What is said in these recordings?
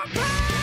my pain!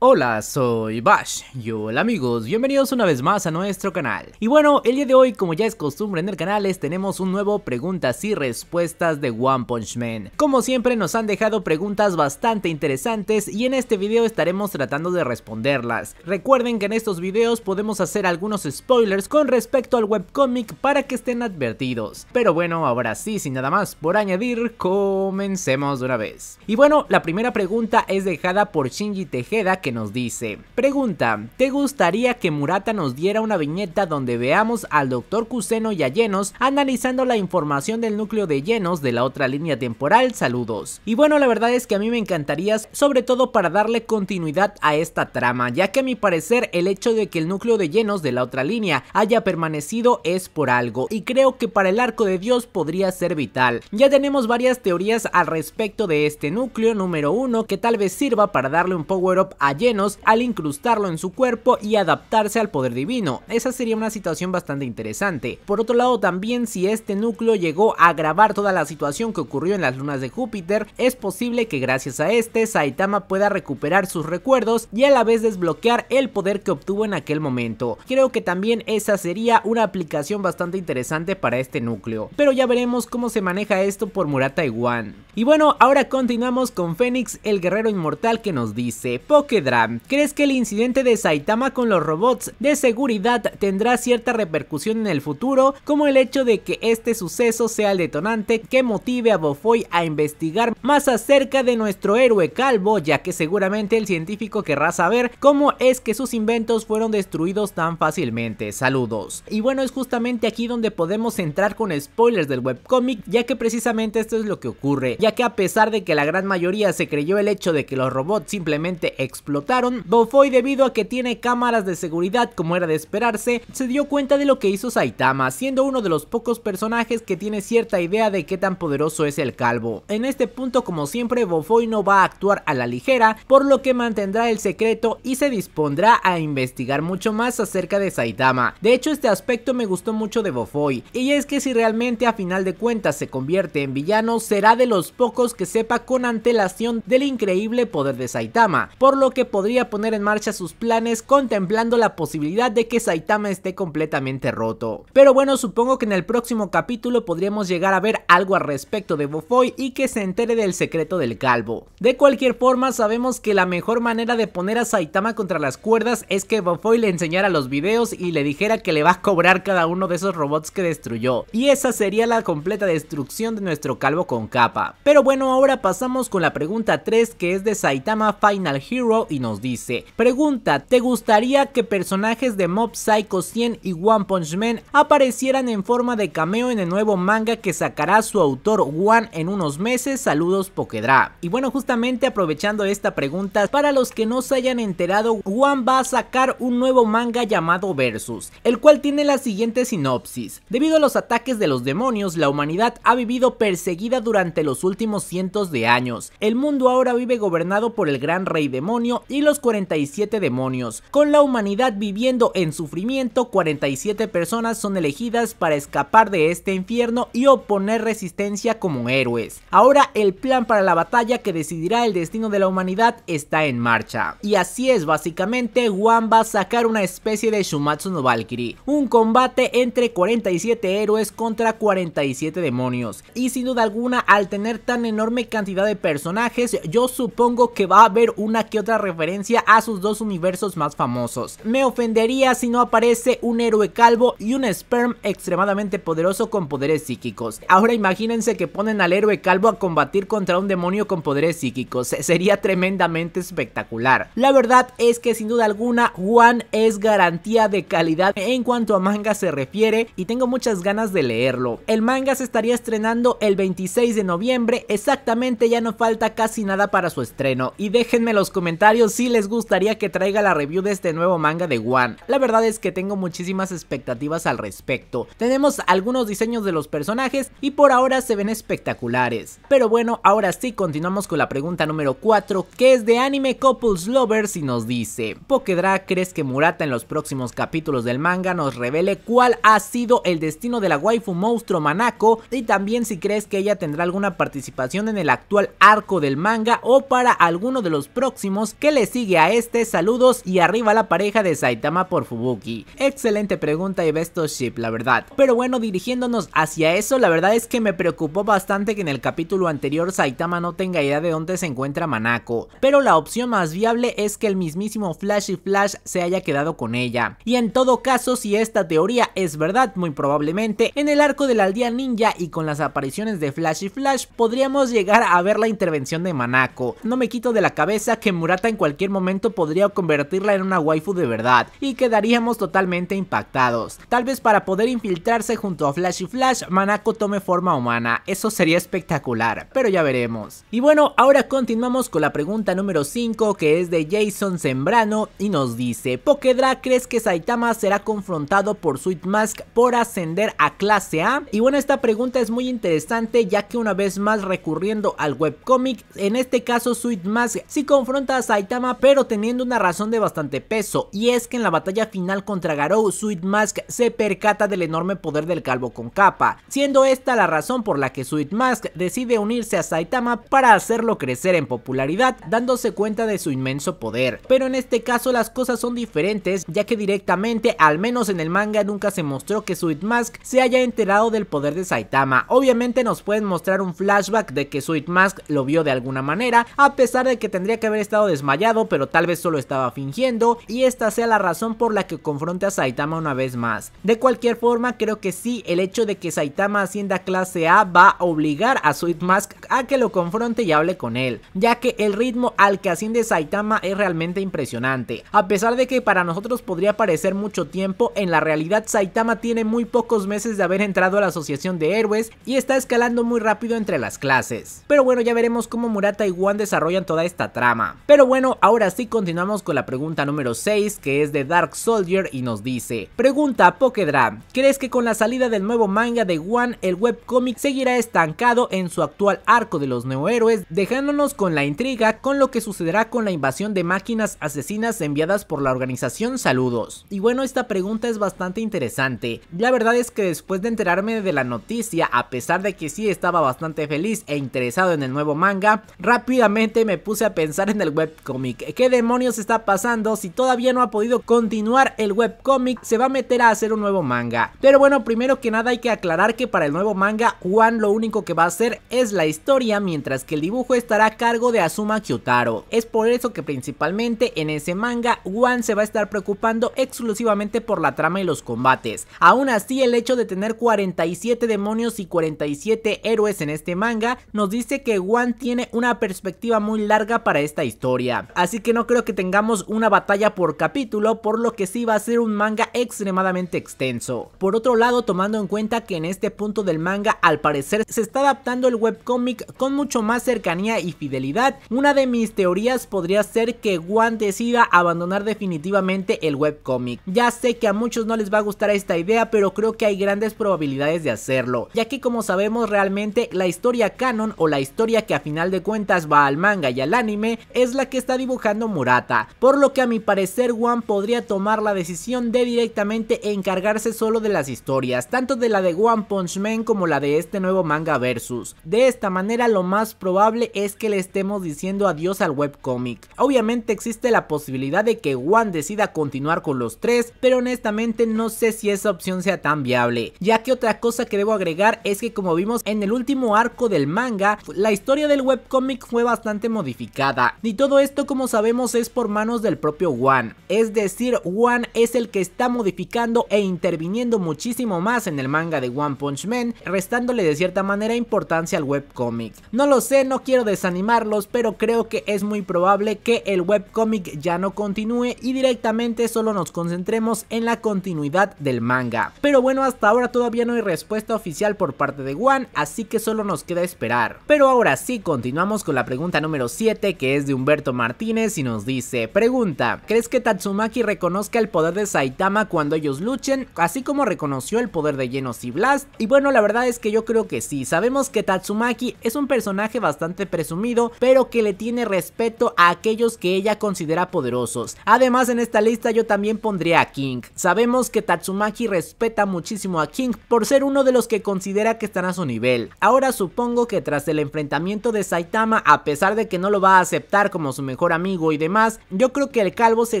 Hola, soy Bash y hola amigos, bienvenidos una vez más a nuestro canal. Y bueno, el día de hoy, como ya es costumbre en el canal, les tenemos un nuevo preguntas y respuestas de One Punch Man. Como siempre nos han dejado preguntas bastante interesantes y en este video estaremos tratando de responderlas. Recuerden que en estos videos podemos hacer algunos spoilers con respecto al webcomic para que estén advertidos. Pero bueno, ahora sí, sin nada más por añadir, comencemos de una vez. Y bueno, la primera pregunta es dejada por Shinji Tejeda nos dice, pregunta, ¿te gustaría que Murata nos diera una viñeta donde veamos al doctor Cuseno y a Llenos analizando la información del núcleo de Llenos de la otra línea temporal? Saludos. Y bueno, la verdad es que a mí me encantaría, sobre todo para darle continuidad a esta trama, ya que a mi parecer el hecho de que el núcleo de Llenos de la otra línea haya permanecido es por algo, y creo que para el arco de Dios podría ser vital. Ya tenemos varias teorías al respecto de este núcleo número uno que tal vez sirva para darle un power up a llenos al incrustarlo en su cuerpo y adaptarse al poder divino. Esa sería una situación bastante interesante. Por otro lado también si este núcleo llegó a agravar toda la situación que ocurrió en las lunas de Júpiter, es posible que gracias a este Saitama pueda recuperar sus recuerdos y a la vez desbloquear el poder que obtuvo en aquel momento. Creo que también esa sería una aplicación bastante interesante para este núcleo. Pero ya veremos cómo se maneja esto por Murata Iwan. Y bueno, ahora continuamos con Fénix, el guerrero inmortal que nos dice, Pokédex ¿Crees que el incidente de Saitama con los robots de seguridad tendrá cierta repercusión en el futuro, como el hecho de que este suceso sea el detonante que motive a Bofoy a investigar más acerca de nuestro héroe calvo, ya que seguramente el científico querrá saber cómo es que sus inventos fueron destruidos tan fácilmente? Saludos. Y bueno, es justamente aquí donde podemos entrar con spoilers del webcomic, ya que precisamente esto es lo que ocurre, ya que a pesar de que la gran mayoría se creyó el hecho de que los robots simplemente explotaron explotaron, Bofoy debido a que tiene cámaras de seguridad como era de esperarse, se dio cuenta de lo que hizo Saitama, siendo uno de los pocos personajes que tiene cierta idea de qué tan poderoso es el calvo. En este punto como siempre Bofoy no va a actuar a la ligera, por lo que mantendrá el secreto y se dispondrá a investigar mucho más acerca de Saitama. De hecho este aspecto me gustó mucho de Bofoy, y es que si realmente a final de cuentas se convierte en villano será de los pocos que sepa con antelación del increíble poder de Saitama, por lo que podría poner en marcha sus planes contemplando la posibilidad de que Saitama esté completamente roto. Pero bueno, supongo que en el próximo capítulo podríamos llegar a ver algo al respecto de Bofoy y que se entere del secreto del calvo. De cualquier forma, sabemos que la mejor manera de poner a Saitama contra las cuerdas es que Bofoy le enseñara los videos y le dijera que le va a cobrar cada uno de esos robots que destruyó. Y esa sería la completa destrucción de nuestro calvo con capa. Pero bueno, ahora pasamos con la pregunta 3 que es de Saitama Final Hero y nos dice, pregunta, ¿te gustaría que personajes de Mob Psycho 100 y One Punch Man aparecieran en forma de cameo en el nuevo manga que sacará su autor One en unos meses? Saludos Pokedra. Y bueno, justamente aprovechando esta pregunta, para los que no se hayan enterado, One va a sacar un nuevo manga llamado Versus, el cual tiene la siguiente sinopsis. Debido a los ataques de los demonios, la humanidad ha vivido perseguida durante los últimos cientos de años. El mundo ahora vive gobernado por el gran rey demonio y los 47 demonios. Con la humanidad viviendo en sufrimiento, 47 personas son elegidas para escapar de este infierno y oponer resistencia como héroes. Ahora el plan para la batalla que decidirá el destino de la humanidad está en marcha. Y así es básicamente, Wan va a sacar una especie de Shumatsu no Valkyrie, un combate entre 47 héroes contra 47 demonios. Y sin duda alguna, al tener tan enorme cantidad de personajes, yo supongo que va a haber una que otra referencia a sus dos universos más famosos. Me ofendería si no aparece un héroe calvo y un Sperm extremadamente poderoso con poderes psíquicos. Ahora imagínense que ponen al héroe calvo a combatir contra un demonio con poderes psíquicos, sería tremendamente espectacular. La verdad es que sin duda alguna One es garantía de calidad en cuanto a manga se refiere y tengo muchas ganas de leerlo. El manga se estaría estrenando el 26 de noviembre, exactamente ya no falta casi nada para su estreno y déjenme los comentarios si les gustaría que traiga la review de este nuevo manga de One. La verdad es que tengo muchísimas expectativas al respecto. Tenemos algunos diseños de los personajes y por ahora se ven espectaculares. Pero bueno, ahora sí continuamos con la pregunta número 4 que es de Anime Couples Lovers y nos dice ¿Pokedra crees que Murata en los próximos capítulos del manga nos revele cuál ha sido el destino de la waifu monstruo Manako y también si crees que ella tendrá alguna participación en el actual arco del manga o para alguno de los próximos que le sigue a este? Saludos y arriba la pareja de Saitama por Fubuki. Excelente pregunta y besto ship, la verdad. Pero bueno, dirigiéndonos hacia eso, la verdad es que me preocupó bastante que en el capítulo anterior Saitama no tenga idea de dónde se encuentra Manako. Pero la opción más viable es que el mismísimo Flash y Flash se haya quedado con ella. Y en todo caso, si esta teoría es verdad, muy probablemente, en el arco de la aldea ninja y con las apariciones de Flash y Flash, podríamos llegar a ver la intervención de Manako. No me quito de la cabeza que Murata en cualquier momento podría convertirla en una waifu de verdad y quedaríamos totalmente impactados. Tal vez para poder infiltrarse junto a Flash y Flash, Manako tome forma humana, eso sería espectacular, pero ya veremos. Y bueno, ahora continuamos con la pregunta número 5 que es de Jason Sembrano y nos dice, ¿Pokedra crees que Saitama será confrontado por Sweet Mask por ascender a clase A? Y bueno, esta pregunta es muy interesante ya que una vez más recurriendo al webcomic, en este caso Sweet Mask si confronta a Saitama pero teniendo una razón de bastante peso, y es que en la batalla final contra Garou, Sweet Mask se percata del enorme poder del calvo con capa, siendo esta la razón por la que Sweet Mask decide unirse a Saitama para hacerlo crecer en popularidad, dándose cuenta de su inmenso poder. Pero en este caso las cosas son diferentes, ya que directamente, al menos en el manga, nunca se mostró que Sweet Mask se haya enterado del poder de Saitama. Obviamente nos pueden mostrar un flashback de que Sweet Mask lo vio de alguna manera, a pesar de que tendría que haber estado desmayado pero tal vez solo estaba fingiendo y esta sea la razón por la que confronte a Saitama una vez más. De cualquier forma, creo que sí, el hecho de que Saitama ascienda clase A va a obligar a Sweet Mask a que lo confronte y hable con él, ya que el ritmo al que asciende Saitama es realmente impresionante. A pesar de que para nosotros podría parecer mucho tiempo, en la realidad Saitama tiene muy pocos meses de haber entrado a la asociación de héroes y está escalando muy rápido entre las clases. Pero bueno, ya veremos cómo Murata y Wan desarrollan toda esta trama. Pero bueno, ahora sí continuamos con la pregunta número 6 que es de Dark Soldier y nos dice Pregunta Pokedra, ¿crees que con la salida del nuevo manga de One el webcomic seguirá estancado en su actual arco de los neohéroes dejándonos con la intriga con lo que sucederá con la invasión de máquinas asesinas enviadas por la organización Saludos? Y bueno, esta pregunta es bastante interesante, la verdad es que después de enterarme de la noticia a pesar de que sí estaba bastante feliz e interesado en el nuevo manga, rápidamente me puse a pensar en el webcomic ¿Qué demonios está pasando? Si todavía no ha podido continuar el webcomic, se va a meter a hacer un nuevo manga. Pero bueno, primero que nada hay que aclarar que para el nuevo manga, Juan lo único que va a hacer es la historia, mientras que el dibujo estará a cargo de Asuma Kyotaro. Es por eso que principalmente en ese manga, Juan se va a estar preocupando exclusivamente por la trama y los combates. Aún así, el hecho de tener 47 demonios y 47 héroes en este manga, nos dice que Juan tiene una perspectiva muy larga para esta historia así que no creo que tengamos una batalla por capítulo, por lo que sí va a ser un manga extremadamente extenso. Por otro lado, tomando en cuenta que en este punto del manga al parecer se está adaptando el webcómic con mucho más cercanía y fidelidad, una de mis teorías podría ser que Guan decida abandonar definitivamente el webcómic. Ya sé que a muchos no les va a gustar esta idea, pero creo que hay grandes probabilidades de hacerlo, ya que como sabemos realmente la historia canon o la historia que a final de cuentas va al manga y al anime es la que está dibujando Murata, por lo que a mi parecer One podría tomar la decisión de directamente encargarse solo de las historias, tanto de la de One Punch Man como la de este nuevo manga versus. De esta manera lo más probable es que le estemos diciendo adiós al webcomic. Obviamente existe la posibilidad de que One decida continuar con los tres, pero honestamente no sé si esa opción sea tan viable, ya que otra cosa que debo agregar es que como vimos en el último arco del manga, la historia del webcomic fue bastante modificada, ni todo esto como sabemos es por manos del propio One, es decir, One es el que está modificando e interviniendo muchísimo más en el manga de One Punch Man, restándole de cierta manera importancia al webcomic. No lo sé, no quiero desanimarlos, pero creo que es muy probable que el webcomic ya no continúe y directamente solo nos concentremos en la continuidad del manga. Pero bueno, hasta ahora todavía no hay respuesta oficial por parte de One, así que solo nos queda esperar. Pero ahora sí, continuamos con la pregunta número 7 que es de Humberto Mar. Martínez y nos dice, pregunta, ¿crees que Tatsumaki reconozca el poder de Saitama cuando ellos luchen, así como reconoció el poder de Genos y Blast? Y bueno, la verdad es que yo creo que sí, sabemos que Tatsumaki es un personaje bastante presumido, pero que le tiene respeto a aquellos que ella considera poderosos. Además en esta lista yo también pondría a King, sabemos que Tatsumaki respeta muchísimo a King por ser uno de los que considera que están a su nivel. Ahora supongo que tras el enfrentamiento de Saitama, a pesar de que no lo va a aceptar como su mejor mejor amigo y demás, yo creo que el calvo se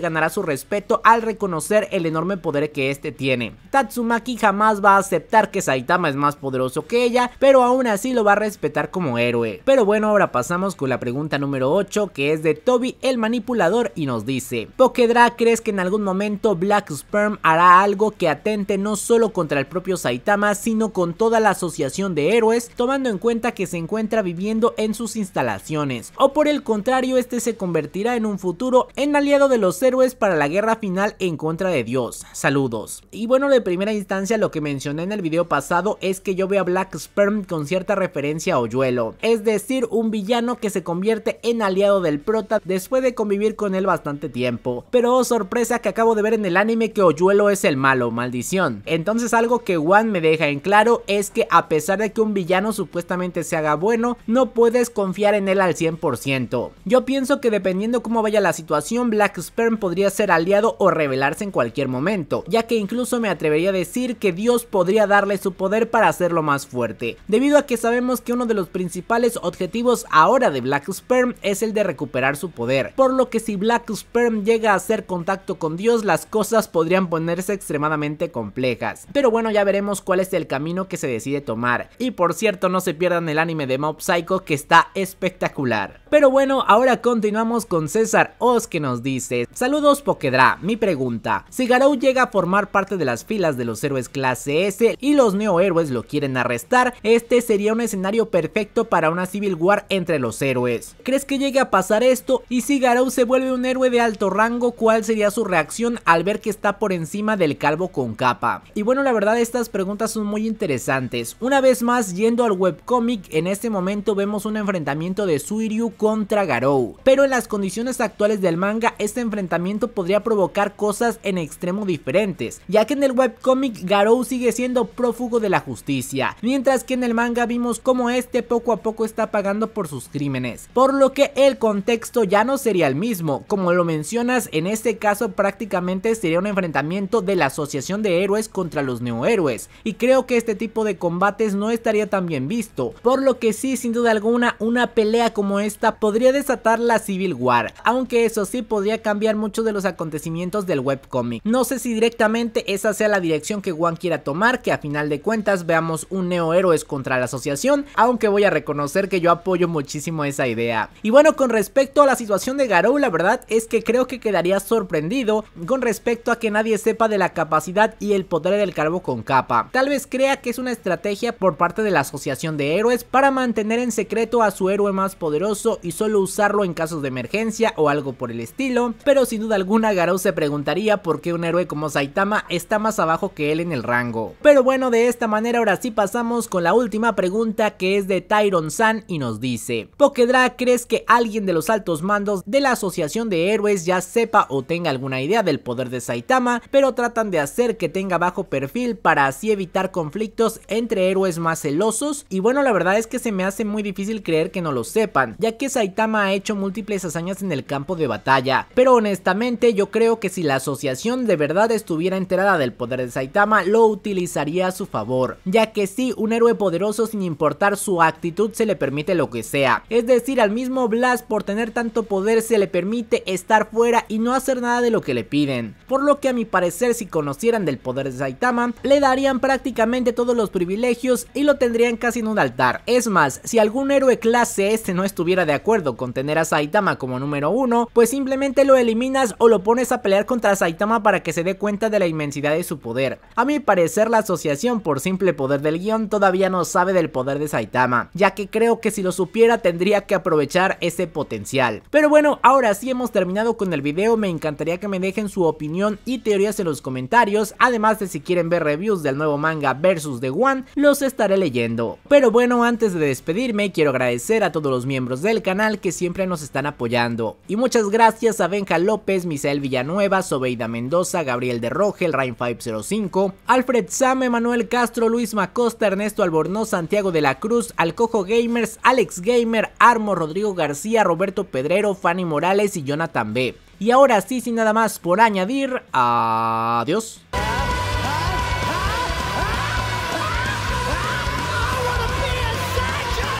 ganará su respeto al reconocer el enorme poder que este tiene. Tatsumaki jamás va a aceptar que Saitama es más poderoso que ella, pero aún así lo va a respetar como héroe. Pero bueno, ahora pasamos con la pregunta número 8 que es de Toby el manipulador y nos dice, Pokedra, ¿crees que en algún momento Black Sperm hará algo que atente no solo contra el propio Saitama, sino con toda la asociación de héroes, tomando en cuenta que se encuentra viviendo en sus instalaciones? O por el contrario, este se convierte convertirá en un futuro en aliado de los héroes para la guerra final en contra de Dios. Saludos. Y bueno, de primera instancia lo que mencioné en el video pasado es que yo veo a Black Sperm con cierta referencia a Oyuelo, es decir, un villano que se convierte en aliado del prota después de convivir con él bastante tiempo. Pero oh, sorpresa que acabo de ver en el anime que Oyuelo es el malo, maldición. Entonces algo que Wan me deja en claro es que a pesar de que un villano supuestamente se haga bueno, no puedes confiar en él al 100%. Yo pienso que de dependiendo cómo vaya la situación, Black Sperm podría ser aliado o revelarse en cualquier momento, ya que incluso me atrevería a decir que Dios podría darle su poder para hacerlo más fuerte, debido a que sabemos que uno de los principales objetivos ahora de Black Sperm es el de recuperar su poder, por lo que si Black Sperm llega a hacer contacto con Dios, las cosas podrían ponerse extremadamente complejas. Pero bueno, ya veremos cuál es el camino que se decide tomar. Y por cierto, no se pierdan el anime de Mob Psycho que está espectacular. Pero bueno, ahora continuamos con César Oz que nos dice, saludos Pokedra, mi pregunta, si Garou llega a formar parte de las filas de los héroes clase S y los neohéroes lo quieren arrestar, este sería un escenario perfecto para una civil war entre los héroes. ¿Crees que llegue a pasar esto? Y si Garou se vuelve un héroe de alto rango, ¿cuál sería su reacción al ver que está por encima del calvo con capa? Y bueno, la verdad estas preguntas son muy interesantes. Una vez más, yendo al webcomic, en este momento vemos un enfrentamiento de Suiryu contra Garou. Pero en la las condiciones actuales del manga, este enfrentamiento podría provocar cosas en extremo diferentes, ya que en el webcomic Garou sigue siendo prófugo de la justicia, mientras que en el manga vimos como este poco a poco está pagando por sus crímenes, por lo que el contexto ya no sería el mismo, como lo mencionas en este caso prácticamente sería un enfrentamiento de la asociación de héroes contra los neohéroes, y creo que este tipo de combates no estaría tan bien visto, por lo que sí sin duda alguna una pelea como esta podría desatar la War, aunque eso sí podría cambiar mucho de los acontecimientos del webcomic. No sé si directamente esa sea la dirección que Juan quiera tomar, que a final de cuentas veamos un neo héroes contra la asociación, aunque voy a reconocer que yo apoyo muchísimo esa idea. Y bueno, con respecto a la situación de Garou, la verdad es que creo que quedaría sorprendido con respecto a que nadie sepa de la capacidad y el poder del carbo con capa. Tal vez crea que es una estrategia por parte de la asociación de héroes para mantener en secreto a su héroe más poderoso y solo usarlo en casos de emergencia o algo por el estilo, pero sin duda alguna Garou se preguntaría por qué un héroe como Saitama está más abajo que él en el rango. Pero bueno, de esta manera ahora sí pasamos con la última pregunta que es de Tyron San y nos dice, ¿Pokedra crees que alguien de los altos mandos de la asociación de héroes ya sepa o tenga alguna idea del poder de Saitama, pero tratan de hacer que tenga bajo perfil para así evitar conflictos entre héroes más celosos? Y bueno, la verdad es que se me hace muy difícil creer que no lo sepan, ya que Saitama ha hecho múltiples hazañas en el campo de batalla, pero honestamente yo creo que si la asociación de verdad estuviera enterada del poder de Saitama lo utilizaría a su favor, ya que si un héroe poderoso sin importar su actitud se le permite lo que sea, es decir al mismo Blast por tener tanto poder se le permite estar fuera y no hacer nada de lo que le piden, por lo que a mi parecer si conocieran del poder de Saitama le darían prácticamente todos los privilegios y lo tendrían casi en un altar, es más, si algún héroe clase este no estuviera de acuerdo con tener a Saitama como número uno, pues simplemente lo eliminas o lo pones a pelear contra Saitama para que se dé cuenta de la inmensidad de su poder. A mi parecer la asociación por simple poder del guión todavía no sabe del poder de Saitama, ya que creo que si lo supiera tendría que aprovechar ese potencial. Pero bueno, ahora sí hemos terminado con el video, me encantaría que me dejen su opinión y teorías en los comentarios, además de si quieren ver reviews del nuevo manga versus The One, los estaré leyendo. Pero bueno, antes de despedirme, quiero agradecer a todos los miembros del canal que siempre nos están apoyando apoyando. Y muchas gracias a Benja López, Misael Villanueva, Sobeida Mendoza, Gabriel de Rogel, Rain 505, Alfred Sam, Manuel Castro, Luis Macosta, Ernesto Albornoz, Santiago de la Cruz, Alcojo Gamers, Alex Gamer, Armo, Rodrigo García, Roberto Pedrero, Fanny Morales y Jonathan B. Y ahora sí, sin nada más por añadir, adiós.